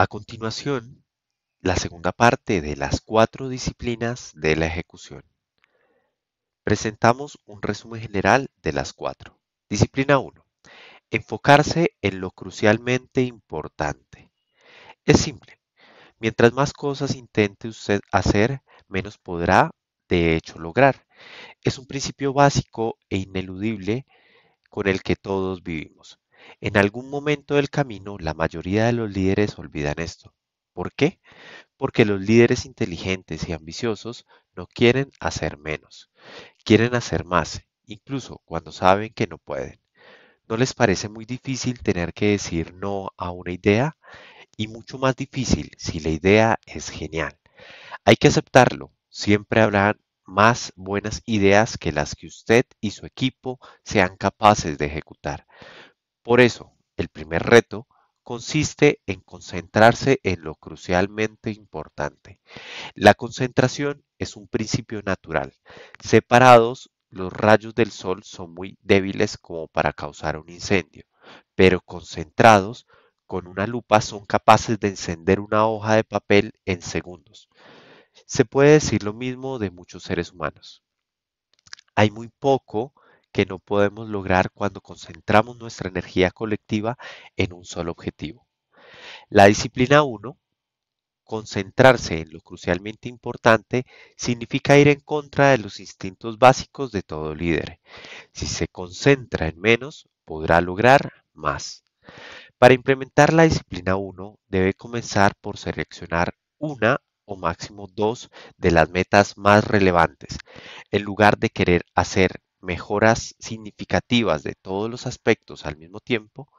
A continuación, la segunda parte de las cuatro disciplinas de la ejecución. Presentamos un resumen general de las cuatro. Disciplina 1. Enfocarse en lo crucialmente importante. Es simple. Mientras más cosas intente usted hacer, menos podrá, de hecho, lograr. Es un principio básico e ineludible con el que todos vivimos. En algún momento del camino, la mayoría de los líderes olvidan esto. ¿Por qué? Porque los líderes inteligentes y ambiciosos no quieren hacer menos, quieren hacer más, incluso cuando saben que no pueden. ¿No les parece muy difícil tener que decir no a una idea? Y mucho más difícil si la idea es genial. Hay que aceptarlo, siempre habrán más buenas ideas que las que usted y su equipo sean capaces de ejecutar. Por eso, el primer reto consiste en concentrarse en lo crucialmente importante. La concentración es un principio natural. Separados, los rayos del sol son muy débiles como para causar un incendio, pero concentrados, con una lupa son capaces de encender una hoja de papel en segundos. Se puede decir lo mismo de muchos seres humanos. Hay muy poco que no podemos lograr cuando concentramos nuestra energía colectiva en un solo objetivo. La disciplina 1, concentrarse en lo crucialmente importante, significa ir en contra de los instintos básicos de todo líder. Si se concentra en menos, podrá lograr más. Para implementar la disciplina 1, debe comenzar por seleccionar una o máximo dos de las metas más relevantes, en lugar de querer hacer mejoras significativas de todos los aspectos al mismo tiempo,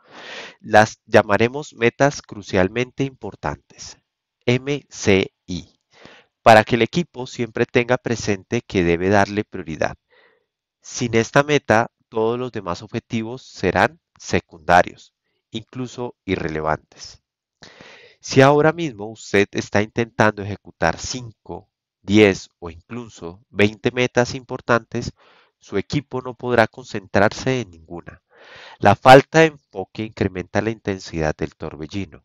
las llamaremos metas crucialmente importantes, MCI, para que el equipo siempre tenga presente que debe darle prioridad. Sin esta meta, todos los demás objetivos serán secundarios, incluso irrelevantes. Si ahora mismo usted está intentando ejecutar 5, 10 o incluso 20 metas importantes, su equipo no podrá concentrarse en ninguna. La falta de enfoque incrementa la intensidad del torbellino,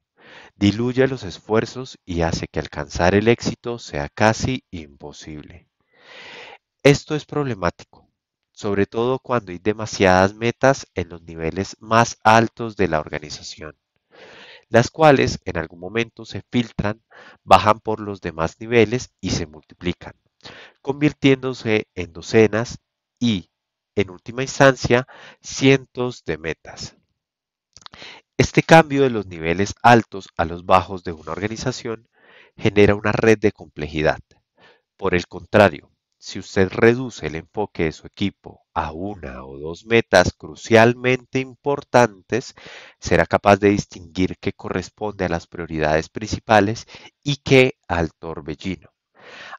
diluye los esfuerzos y hace que alcanzar el éxito sea casi imposible. Esto es problemático, sobre todo cuando hay demasiadas metas en los niveles más altos de la organización, las cuales en algún momento se filtran, bajan por los demás niveles y se multiplican, convirtiéndose en docenas, y, en última instancia, cientos de metas. Este cambio de los niveles altos a los bajos de una organización genera una red de complejidad. Por el contrario, si usted reduce el enfoque de su equipo a una o dos metas crucialmente importantes, será capaz de distinguir qué corresponde a las prioridades principales y qué al torbellino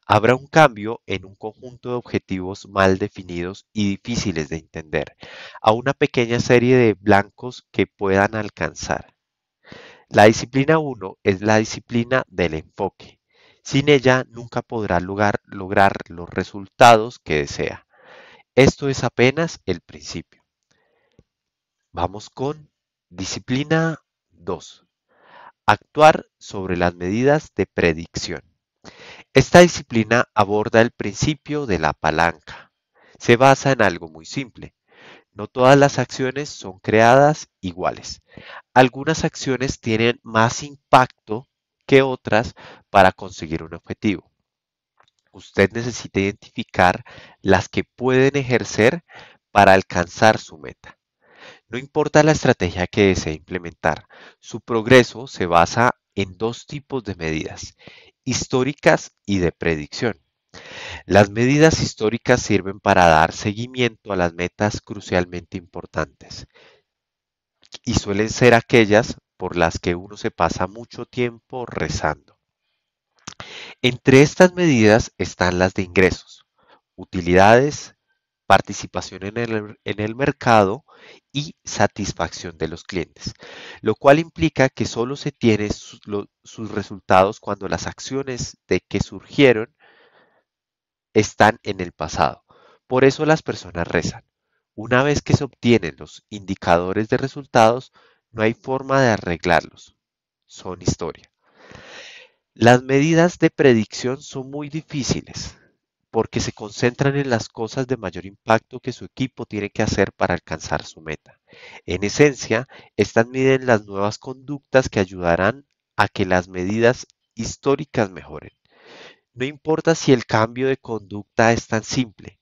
habrá un cambio en un conjunto de objetivos mal definidos y difíciles de entender, a una pequeña serie de blancos que puedan alcanzar. La disciplina 1 es la disciplina del enfoque. Sin ella nunca podrá lograr, los resultados que desea. Esto es apenas el principio. Vamos con disciplina 2. Actuar sobre las medidas de predicción. Esta disciplina aborda el principio de la palanca. Se basa en algo muy simple. No todas las acciones son creadas iguales. Algunas acciones tienen más impacto que otras para conseguir un objetivo. Usted necesita identificar las que pueden ejercer para alcanzar su meta. No importa la estrategia que desee implementar, su progreso se basa en dos tipos de medidas, históricas y de predicción. Las medidas históricas sirven para dar seguimiento a las metas crucialmente importantes y suelen ser aquellas por las que uno se pasa mucho tiempo rezando. Entre estas medidas están las de ingresos, utilidades, participación en el, mercado y satisfacción de los clientes, lo cual implica que solo se tienen sus resultados cuando las acciones de que surgieron están en el pasado. Por eso las personas rezan. Una vez que se obtienen los indicadores de resultados, no hay forma de arreglarlos. Son historia. Las medidas de predicción son muy difíciles, porque se concentran en las cosas de mayor impacto que su equipo tiene que hacer para alcanzar su meta. En esencia, estas miden las nuevas conductas que ayudarán a que las medidas históricas mejoren. No importa si el cambio de conducta es tan simple,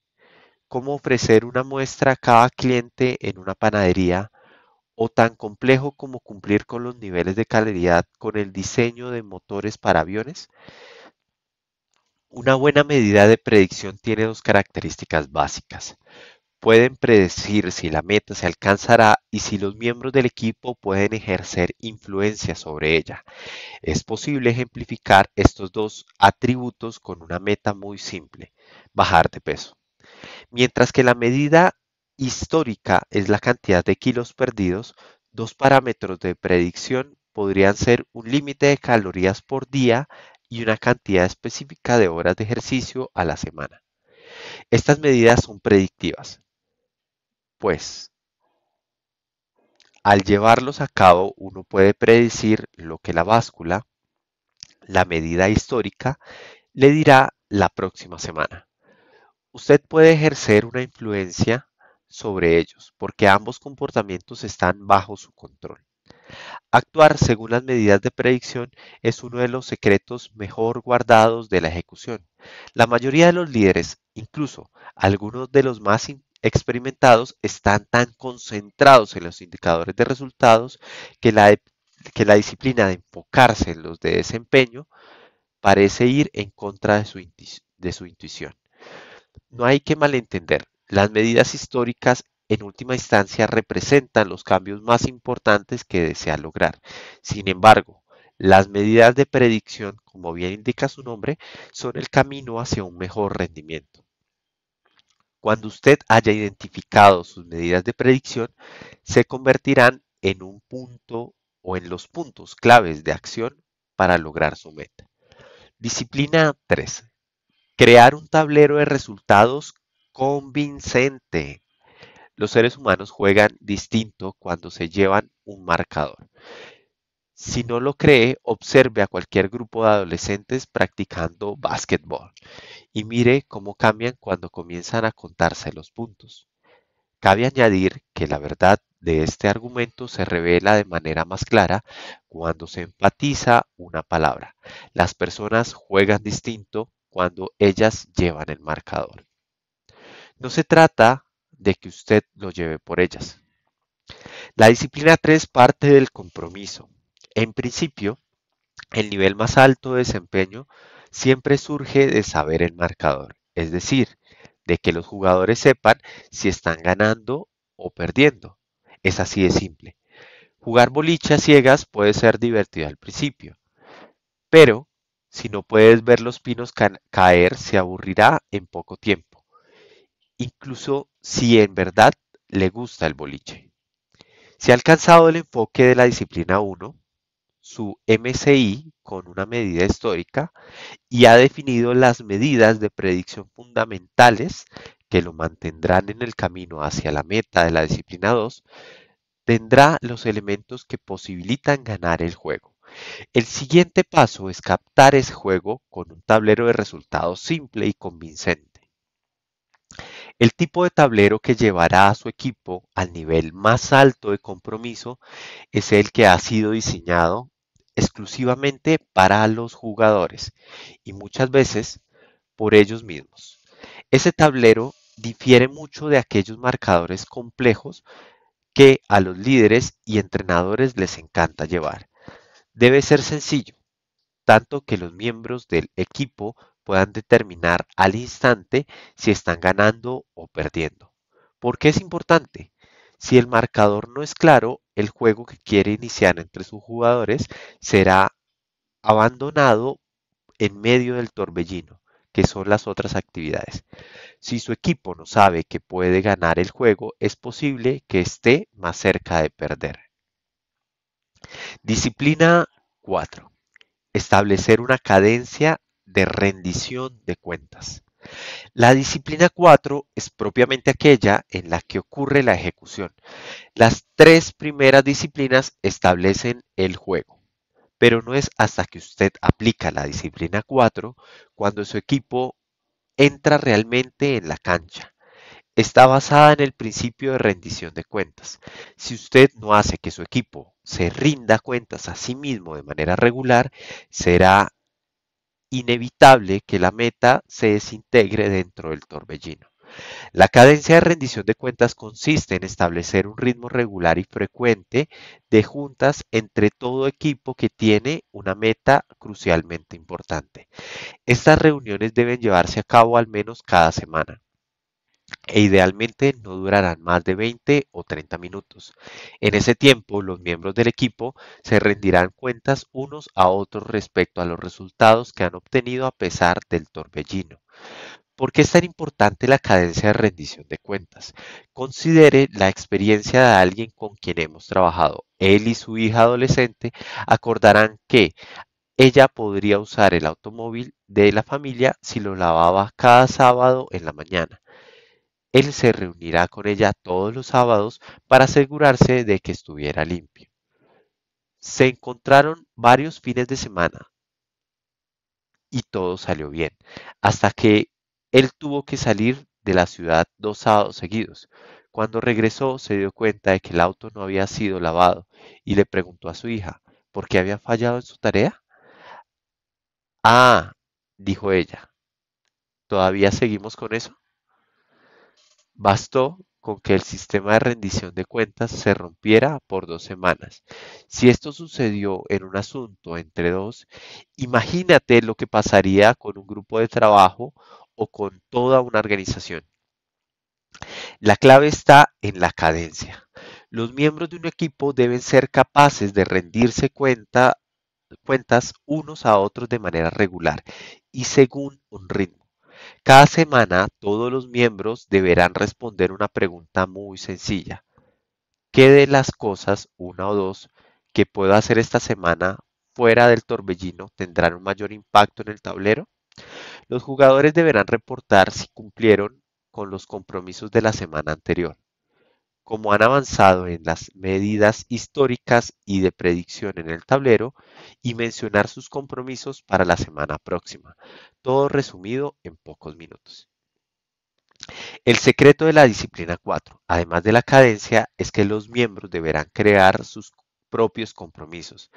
como ofrecer una muestra a cada cliente en una panadería, o tan complejo como cumplir con los niveles de calidad con el diseño de motores para aviones, una buena medida de predicción tiene dos características básicas. Pueden predecir si la meta se alcanzará y si los miembros del equipo pueden ejercer influencia sobre ella. Es posible ejemplificar estos dos atributos con una meta muy simple, bajar de peso. Mientras que la medida histórica es la cantidad de kilos perdidos, dos parámetros de predicción podrían ser un límite de calorías por día y una cantidad específica de horas de ejercicio a la semana. Estas medidas son predictivas, pues al llevarlos a cabo uno puede predecir lo que la báscula, la medida histórica, le dirá la próxima semana. Usted puede ejercer una influencia sobre ellos porque ambos comportamientos están bajo su control. Actuar según las medidas de predicción es uno de los secretos mejor guardados de la ejecución. La mayoría de los líderes, incluso algunos de los más experimentados, están tan concentrados en los indicadores de resultados e-, que la, disciplina de enfocarse en los de desempeño parece ir en contra de su, de su intuición. No hay que malentender. Las medidas históricas en última instancia representan los cambios más importantes que desea lograr. Sin embargo, las medidas de predicción, como bien indica su nombre, son el camino hacia un mejor rendimiento. Cuando usted haya identificado sus medidas de predicción, se convertirán en un punto o en los puntos claves de acción para lograr su meta. Disciplina 3. Crear un tablero de resultados convincente. Los seres humanos juegan distinto cuando se llevan un marcador. Si no lo cree, observe a cualquier grupo de adolescentes practicando básquetbol y mire cómo cambian cuando comienzan a contarse los puntos. Cabe añadir que la verdad de este argumento se revela de manera más clara cuando se empatiza una palabra. Las personas juegan distinto cuando ellas llevan el marcador. No se trata de que usted lo lleve por ellas. La disciplina 3 parte del compromiso. En principio, el nivel más alto de desempeño siempre surge de saber el marcador, es decir, de que los jugadores sepan si están ganando o perdiendo. Es así de simple. Jugar bolichas ciegas puede ser divertido al principio, pero si no puedes ver los pinos caer, se aburrirá en poco tiempo incluso si en verdad le gusta el boliche. Si ha alcanzado el enfoque de la disciplina 1, su MCI con una medida histórica y ha definido las medidas de predicción fundamentales que lo mantendrán en el camino hacia la meta de la disciplina 2, tendrá los elementos que posibilitan ganar el juego. El siguiente paso es captar ese juego con un tablero de resultados simple y convincente. El tipo de tablero que llevará a su equipo al nivel más alto de compromiso es el que ha sido diseñado exclusivamente para los jugadores y muchas veces por ellos mismos. Ese tablero difiere mucho de aquellos marcadores complejos que a los líderes y entrenadores les encanta llevar. Debe ser sencillo, tanto que los miembros del equipo puedan determinar al instante si están ganando o perdiendo. ¿Por qué es importante? Si el marcador no es claro, el juego que quiere iniciar entre sus jugadores será abandonado en medio del torbellino, que son las otras actividades. Si su equipo no sabe que puede ganar el juego, es posible que esté más cerca de perder. Disciplina 4. Establecer una cadencia de rendición de cuentas. La disciplina 4 es propiamente aquella en la que ocurre la ejecución. Las tres primeras disciplinas establecen el juego, pero no es hasta que usted aplica la disciplina 4 cuando su equipo entra realmente en la cancha. Está basada en el principio de rendición de cuentas. Si usted no hace que su equipo se rinda cuentas a sí mismo de manera regular, será inevitable que la meta se desintegre dentro del torbellino. La cadencia de rendición de cuentas consiste en establecer un ritmo regular y frecuente de juntas entre todo equipo que tiene una meta crucialmente importante. Estas reuniones deben llevarse a cabo al menos cada semana e idealmente no durarán más de 20 o 30 minutos. En ese tiempo, los miembros del equipo se rendirán cuentas unos a otros respecto a los resultados que han obtenido a pesar del torbellino. ¿Por qué es tan importante la cadencia de rendición de cuentas? Considere la experiencia de alguien con quien hemos trabajado. Él y su hija adolescente acordarán que ella podría usar el automóvil de la familia si lo lavaba cada sábado en la mañana él se reunirá con ella todos los sábados para asegurarse de que estuviera limpio. Se encontraron varios fines de semana y todo salió bien, hasta que él tuvo que salir de la ciudad dos sábados seguidos. Cuando regresó se dio cuenta de que el auto no había sido lavado y le preguntó a su hija, ¿por qué había fallado en su tarea? Ah, dijo ella, ¿todavía seguimos con eso? Bastó con que el sistema de rendición de cuentas se rompiera por dos semanas. Si esto sucedió en un asunto entre dos, imagínate lo que pasaría con un grupo de trabajo o con toda una organización. La clave está en la cadencia. Los miembros de un equipo deben ser capaces de rendirse cuentas unos a otros de manera regular y según un ritmo. Cada semana todos los miembros deberán responder una pregunta muy sencilla. ¿Qué de las cosas, una o dos, que puedo hacer esta semana fuera del torbellino tendrán un mayor impacto en el tablero? Los jugadores deberán reportar si cumplieron con los compromisos de la semana anterior cómo han avanzado en las medidas históricas y de predicción en el tablero y mencionar sus compromisos para la semana próxima, todo resumido en pocos minutos. El secreto de la disciplina 4, además de la cadencia, es que los miembros deberán crear sus propios compromisos.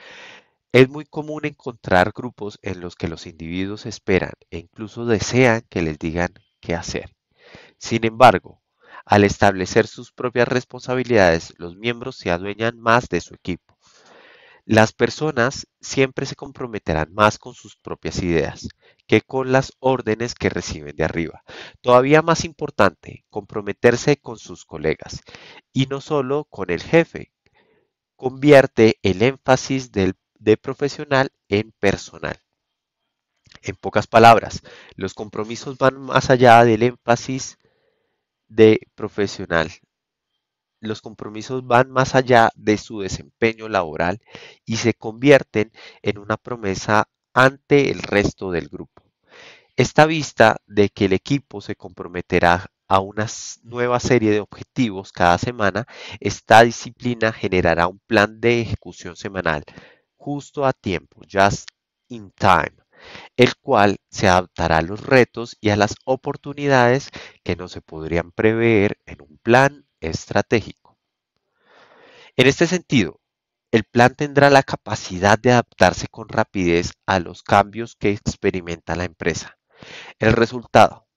Es muy común encontrar grupos en los que los individuos esperan e incluso desean que les digan qué hacer. Sin embargo, al establecer sus propias responsabilidades, los miembros se adueñan más de su equipo. Las personas siempre se comprometerán más con sus propias ideas que con las órdenes que reciben de arriba. Todavía más importante, comprometerse con sus colegas y no solo con el jefe. Convierte el énfasis de profesional en personal. En pocas palabras, los compromisos van más allá del énfasis de profesional. Los compromisos van más allá de su desempeño laboral y se convierten en una promesa ante el resto del grupo. Esta vista de que el equipo se comprometerá a una nueva serie de objetivos cada semana, esta disciplina generará un plan de ejecución semanal justo a tiempo, just in time, el cual se adaptará a los retos y a las oportunidades que no se podrían prever en un plan estratégico. En este sentido, el plan tendrá la capacidad de adaptarse con rapidez a los cambios que experimenta la empresa. El resultado,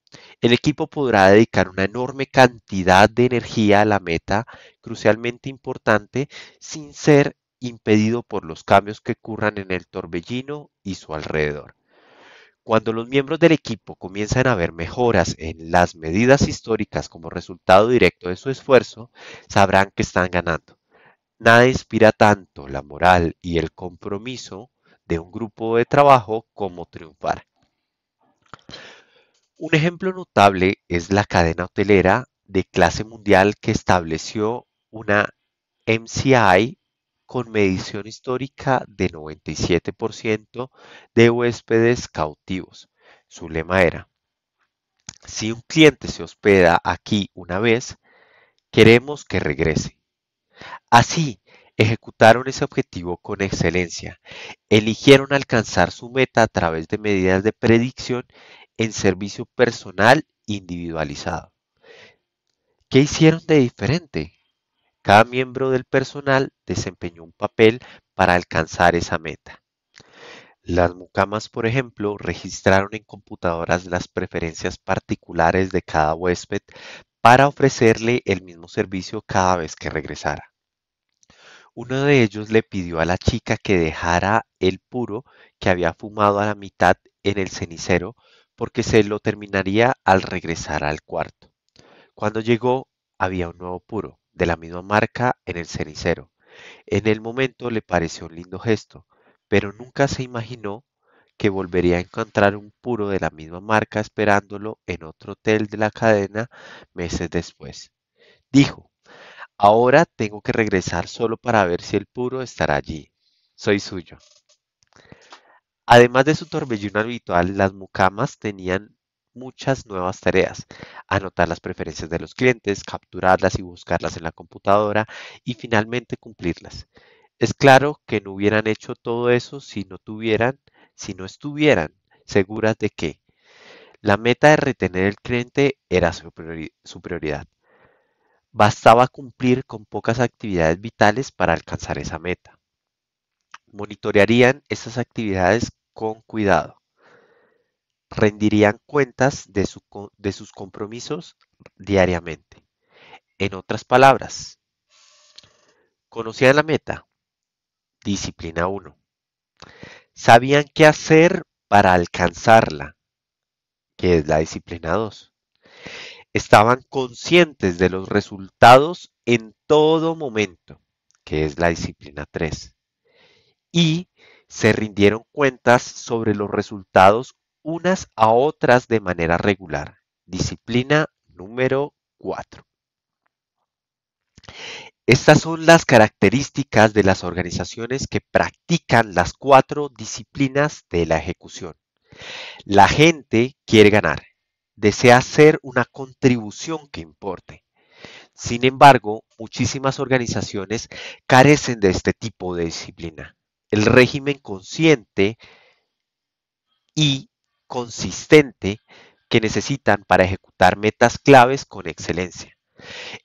el equipo podrá dedicar una enorme cantidad de energía a la meta, crucialmente importante, sin ser impedido por los cambios que ocurran en el torbellino y su alrededor. Cuando los miembros del equipo comienzan a ver mejoras en las medidas históricas como resultado directo de su esfuerzo, sabrán que están ganando. Nada inspira tanto la moral y el compromiso de un grupo de trabajo como triunfar. Un ejemplo notable es la cadena hotelera de clase mundial que estableció una MCI con medición histórica de 97% de huéspedes cautivos. Su lema era, si un cliente se hospeda aquí una vez, queremos que regrese. Así, ejecutaron ese objetivo con excelencia. Eligieron alcanzar su meta a través de medidas de predicción en servicio personal individualizado. ¿Qué hicieron de diferente? Cada miembro del personal desempeñó un papel para alcanzar esa meta. Las mucamas, por ejemplo, registraron en computadoras las preferencias particulares de cada huésped para ofrecerle el mismo servicio cada vez que regresara. Uno de ellos le pidió a la chica que dejara el puro que había fumado a la mitad en el cenicero porque se lo terminaría al regresar al cuarto. Cuando llegó había un nuevo puro, de la misma marca en el cenicero. En el momento le pareció un lindo gesto, pero nunca se imaginó que volvería a encontrar un puro de la misma marca esperándolo en otro hotel de la cadena meses después. Dijo, ahora tengo que regresar solo para ver si el puro estará allí. Soy suyo. Además de su torbellino habitual, las mucamas tenían muchas nuevas tareas, anotar las preferencias de los clientes, capturarlas y buscarlas en la computadora y finalmente cumplirlas. Es claro que no hubieran hecho todo eso si no tuvieran, si no estuvieran seguras de que la meta de retener el cliente era su, prioridad. Bastaba cumplir con pocas actividades vitales para alcanzar esa meta. Monitorearían esas actividades con cuidado rendirían cuentas de, de sus compromisos diariamente. En otras palabras, conocían la meta, disciplina 1. Sabían qué hacer para alcanzarla, que es la disciplina 2. Estaban conscientes de los resultados en todo momento, que es la disciplina 3. Y se rindieron cuentas sobre los resultados unas a otras de manera regular. Disciplina número 4. Estas son las características de las organizaciones que practican las cuatro disciplinas de la ejecución. La gente quiere ganar, desea hacer una contribución que importe. Sin embargo, muchísimas organizaciones carecen de este tipo de disciplina. El régimen consciente y consistente que necesitan para ejecutar metas claves con excelencia.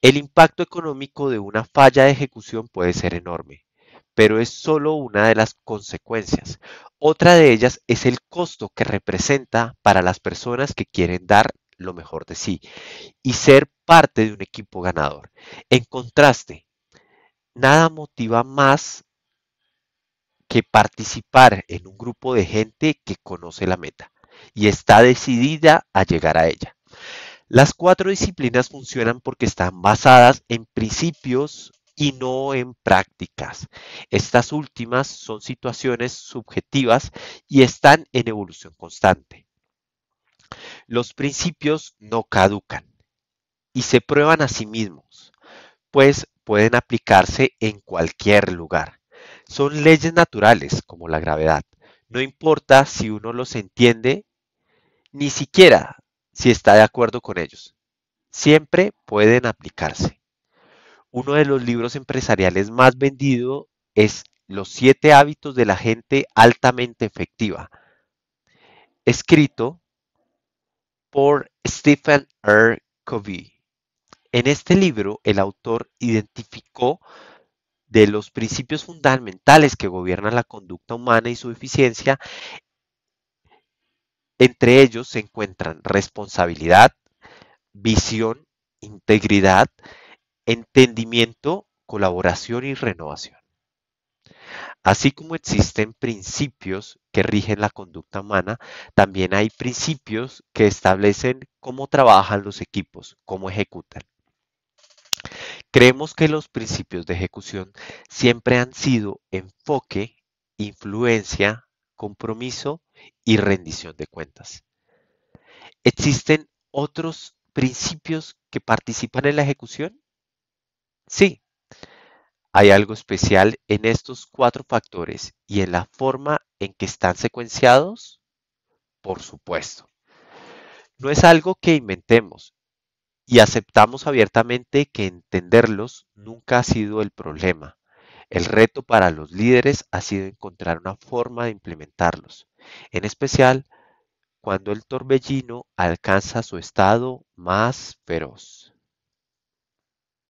El impacto económico de una falla de ejecución puede ser enorme, pero es solo una de las consecuencias. Otra de ellas es el costo que representa para las personas que quieren dar lo mejor de sí y ser parte de un equipo ganador. En contraste, nada motiva más que participar en un grupo de gente que conoce la meta y está decidida a llegar a ella. Las cuatro disciplinas funcionan porque están basadas en principios y no en prácticas. Estas últimas son situaciones subjetivas y están en evolución constante. Los principios no caducan y se prueban a sí mismos, pues pueden aplicarse en cualquier lugar. Son leyes naturales como la gravedad. No importa si uno los entiende, ni siquiera si está de acuerdo con ellos. Siempre pueden aplicarse. Uno de los libros empresariales más vendidos es Los siete hábitos de la gente altamente efectiva, escrito por Stephen R. Covey. En este libro, el autor identificó de los principios fundamentales que gobiernan la conducta humana y su eficiencia, entre ellos se encuentran responsabilidad, visión, integridad, entendimiento, colaboración y renovación. Así como existen principios que rigen la conducta humana, también hay principios que establecen cómo trabajan los equipos, cómo ejecutan. Creemos que los principios de ejecución siempre han sido enfoque, influencia, compromiso y rendición de cuentas. ¿Existen otros principios que participan en la ejecución? Sí. Hay algo especial en estos cuatro factores y en la forma en que están secuenciados? Por supuesto. No es algo que inventemos, y aceptamos abiertamente que entenderlos nunca ha sido el problema. El reto para los líderes ha sido encontrar una forma de implementarlos, en especial cuando el torbellino alcanza su estado más feroz.